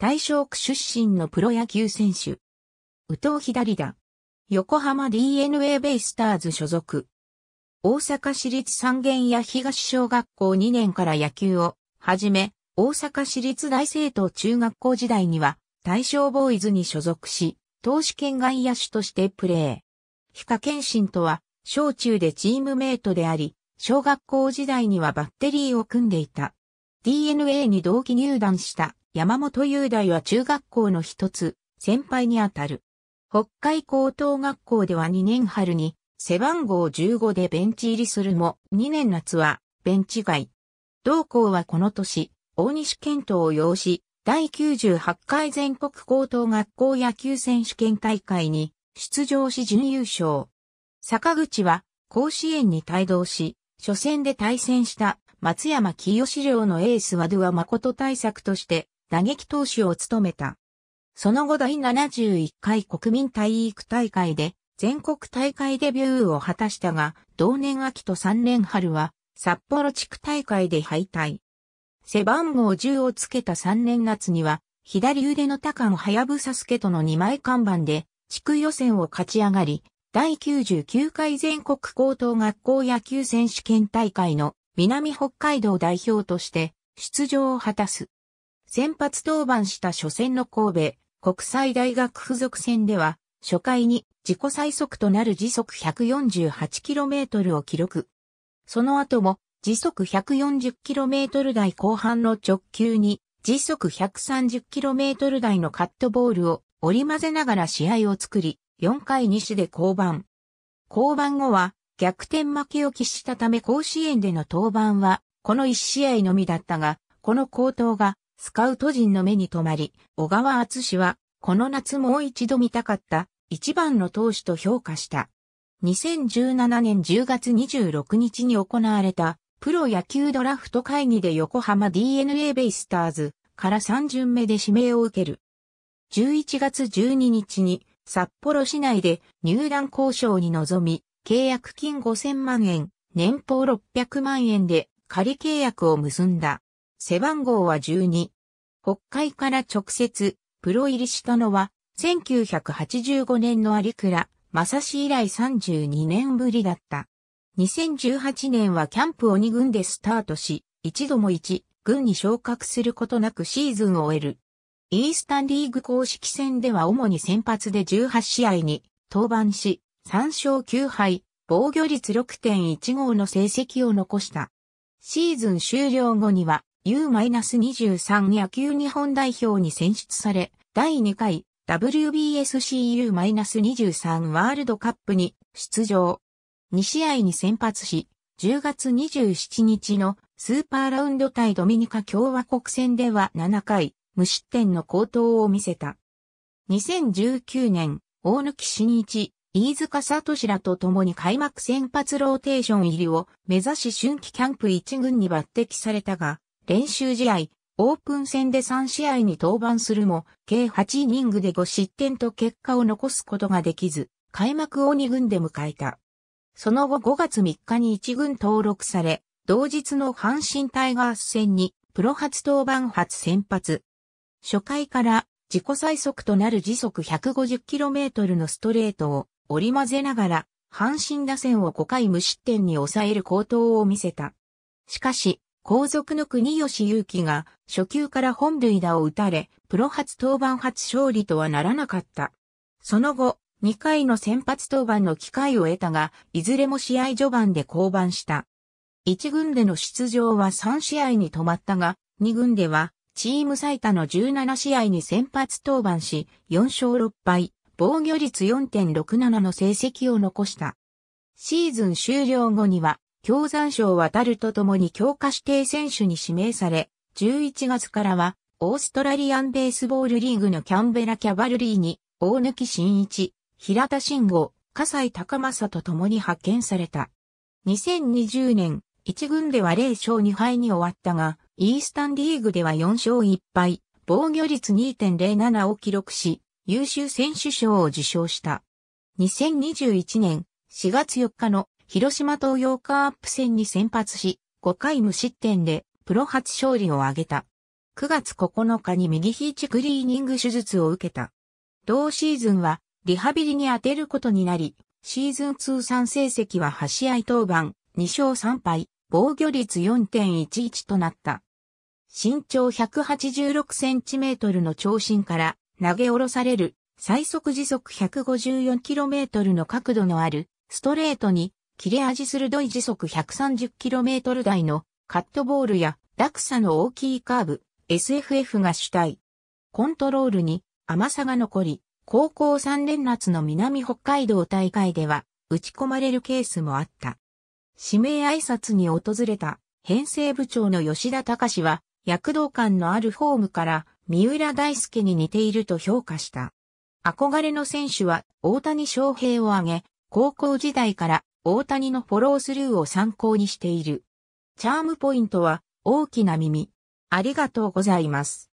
大正区出身のプロ野球選手。宇藤左だ。横浜 DNA ベイスターズ所属。大阪市立三軒や東小学校2年から野球をはじめ、大阪市立大生徒中学校時代には大正ボーイズに所属し、投手兼外野手としてプレー。ヒカケンシンとは小中でチームメイトであり、小学校時代にはバッテリーを組んでいた。DNA に同期入団した山本雄大は中学校の一つ、先輩にあたる。北海高等学校では2年春に背番号15でベンチ入りするも、2年夏はベンチ外。同校はこの年、大西健人を擁し、第98回全国高等学校野球選手権大会に出場し準優勝。坂口は甲子園に帯同し、初戦で対戦した松山清志郎のエース和ドア誠対策として打撃投手を務めた。その後第71回国民体育大会で全国大会デビューを果たしたが、同年秋と3年春は札幌地区大会で敗退。背番号10をつけた3年夏には、左腕の高野早ぶさすけとの2枚看板で地区予選を勝ち上がり、第99回全国高等学校野球選手権大会の南北海道代表として出場を果たす。先発登板した初戦の神戸国際大学付属戦では、初回に自己最速となる時速 148km を記録。その後も時速 140km 台後半の直球に時速 130km 台のカットボールを織り混ぜながら試合を作り、4回2種で降板。降板後は逆転負けを喫したため甲子園での登板はこの1試合のみだったが、この高騰がスカウト陣の目に留まり、小川厚氏は、この夏もう一度見たかった、一番の投手と評価した。2017年10月26日に行われた、プロ野球ドラフト会議で横浜 DNA ベイスターズから3巡目で指名を受ける。11月12日に札幌市内で入団交渉に臨み、契約金5000万円、年俸600万円で仮契約を結んだ。背番号は12。北海から直接、プロ入りしたのは、1985年の有倉、正史以来32年ぶりだった。2018年はキャンプを2軍でスタートし、一度も1軍に昇格することなくシーズンを終える。イースタンリーグ公式戦では主に先発で18試合に登板し、3勝9敗、防御率6.15の成績を残した。シーズン終了後には U-23 野球日本代表に選出され、第2回 WBSCU-23 ワールドカップに出場。2試合に先発し、10月27日のスーパーラウンド対ドミニカ共和国戦では7回、無失点の高騰を見せた。2019年、大貫新一、飯塚聡らと共に開幕先発ローテーション入りを目指し春季キャンプ1軍に抜擢されたが、練習試合、オープン戦で3試合に登板するも、計8イニングで5失点と結果を残すことができず、開幕を2軍で迎えた。その後5月3日に1軍登録され、同日の阪神タイガース戦にプロ初登板初先発。初回から自己最速となる時速 150km のストレートを織り交ぜながら、阪神打線を5回無失点に抑える高投を見せた。しかし、後続の国吉勇気が初級から本塁打を打たれ、プロ初登板初勝利とはならなかった。その後、2回の先発登板の機会を得たが、いずれも試合序盤で降板した。1軍での出場は3試合に止まったが、2軍ではチーム最多の17試合に先発登板し、4勝6敗、防御率4.67の成績を残した。シーズン終了後には、共産賞はタルと共に強化指定選手に指名され、11月からは、オーストラリアンベースボールリーグのキャンベラキャバルリーに、大貫慎一、平田慎吾、笠西高政と共に派遣された。2020年、1軍では0勝2敗に終わったが、イースタンリーグでは4勝1敗、防御率2.07を記録し、優秀選手賞を受賞した。2021年4月4日の広島東洋カープ戦に先発し、5回無失点でプロ初勝利を挙げた。9月9日に右ヒーチクリーニング手術を受けた。同シーズンはリハビリに当てることになり、シーズン通算成績は8試合登板、2勝3敗、防御率4.11となった。身長186センチメートルの長身から投げ下ろされる最速時速1 5 4トルの角度のあるストレートに切れ味鋭い時速 130km 台のカットボールや落差の大きいカーブ、SFF が主体。コントロールに甘さが残り、高校3連夏の南北海道大会では打ち込まれるケースもあった。指名挨拶に訪れた編成部長の吉田隆は躍動感のあるフォームから三浦大輔に似ていると評価した。憧れの選手は大谷翔平を挙げ、高校時代から大谷のフォロースルーを参考にしている。チャームポイントは、大きな耳。ありがとうございます。